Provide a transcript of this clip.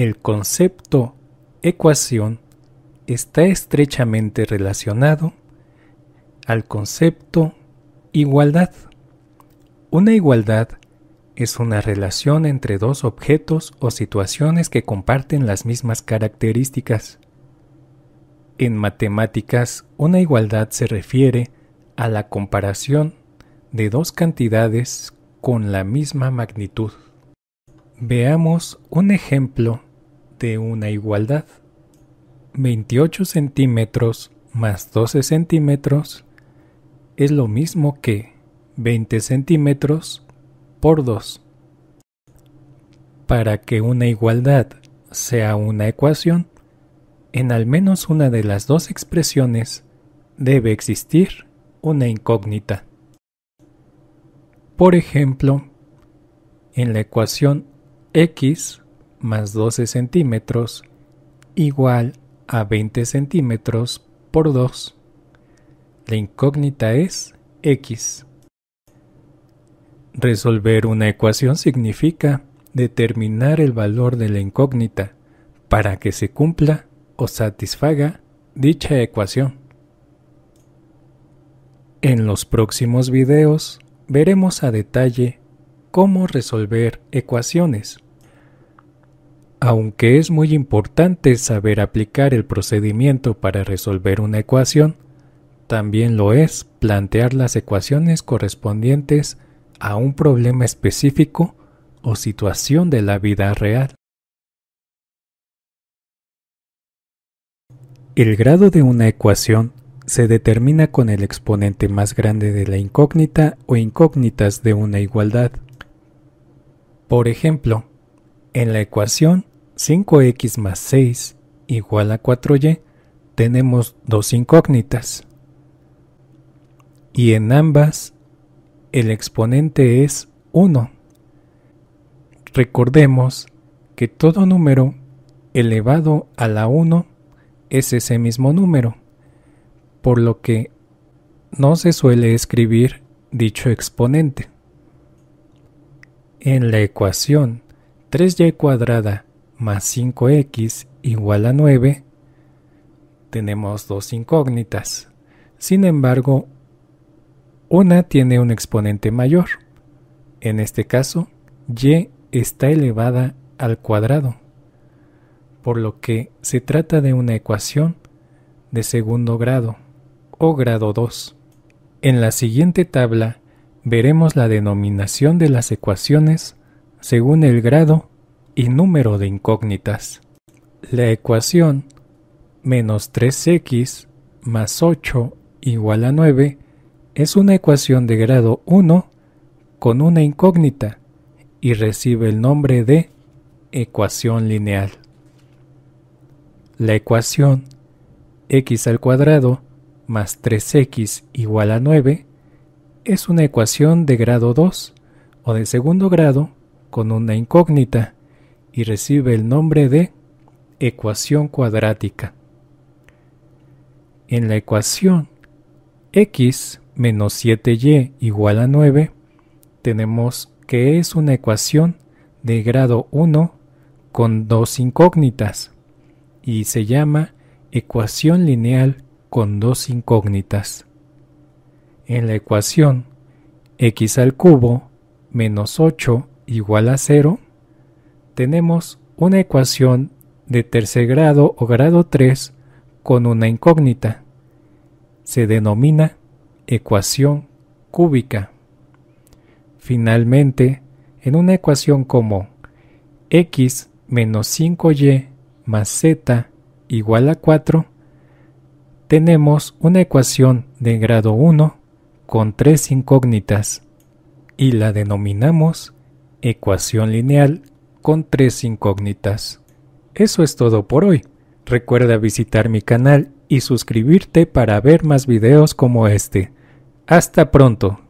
El concepto ecuación está estrechamente relacionado al concepto igualdad. Una igualdad es una relación entre dos objetos o situaciones que comparten las mismas características. En matemáticas, una igualdad se refiere a la comparación de dos cantidades con la misma magnitud. Veamos un ejemplo de una igualdad. 28 centímetros más 12 centímetros es lo mismo que 20 centímetros por 2. Para que una igualdad sea una ecuación, en al menos una de las dos expresiones debe existir una incógnita. Por ejemplo, en la ecuación x más 12 centímetros igual a 20 centímetros por 2. La incógnita es x. Resolver una ecuación significa determinar el valor de la incógnita para que se cumpla o satisfaga dicha ecuación. En los próximos videos veremos a detalle cómo resolver ecuaciones aunque es muy importante saber aplicar el procedimiento para resolver una ecuación, también lo es plantear las ecuaciones correspondientes a un problema específico o situación de la vida real. El grado de una ecuación se determina con el exponente más grande de la incógnita o incógnitas de una igualdad. Por ejemplo, en la ecuación 5x más 6 igual a 4y, tenemos dos incógnitas. Y en ambas, el exponente es 1. Recordemos que todo número elevado a la 1 es ese mismo número, por lo que no se suele escribir dicho exponente. En la ecuación 3y cuadrada más 5x igual a 9, tenemos dos incógnitas. Sin embargo, una tiene un exponente mayor. En este caso, y está elevada al cuadrado, por lo que se trata de una ecuación de segundo grado o grado 2. En la siguiente tabla veremos la denominación de las ecuaciones según el grado y número de incógnitas. La ecuación menos 3x más 8 igual a 9 es una ecuación de grado 1 con una incógnita y recibe el nombre de ecuación lineal. La ecuación x al cuadrado más 3x igual a 9 es una ecuación de grado 2 o de segundo grado con una incógnita y recibe el nombre de ecuación cuadrática. En la ecuación x menos 7y igual a 9, tenemos que es una ecuación de grado 1 con dos incógnitas y se llama ecuación lineal con dos incógnitas. En la ecuación x al cubo menos 8 igual a 0, tenemos una ecuación de tercer grado o grado 3 con una incógnita. Se denomina ecuación cúbica. Finalmente, en una ecuación como x menos 5y más z igual a 4, tenemos una ecuación de grado 1 con tres incógnitas y la denominamos ecuación lineal con tres incógnitas. Eso es todo por hoy. Recuerda visitar mi canal y suscribirte para ver más videos como este. Hasta pronto.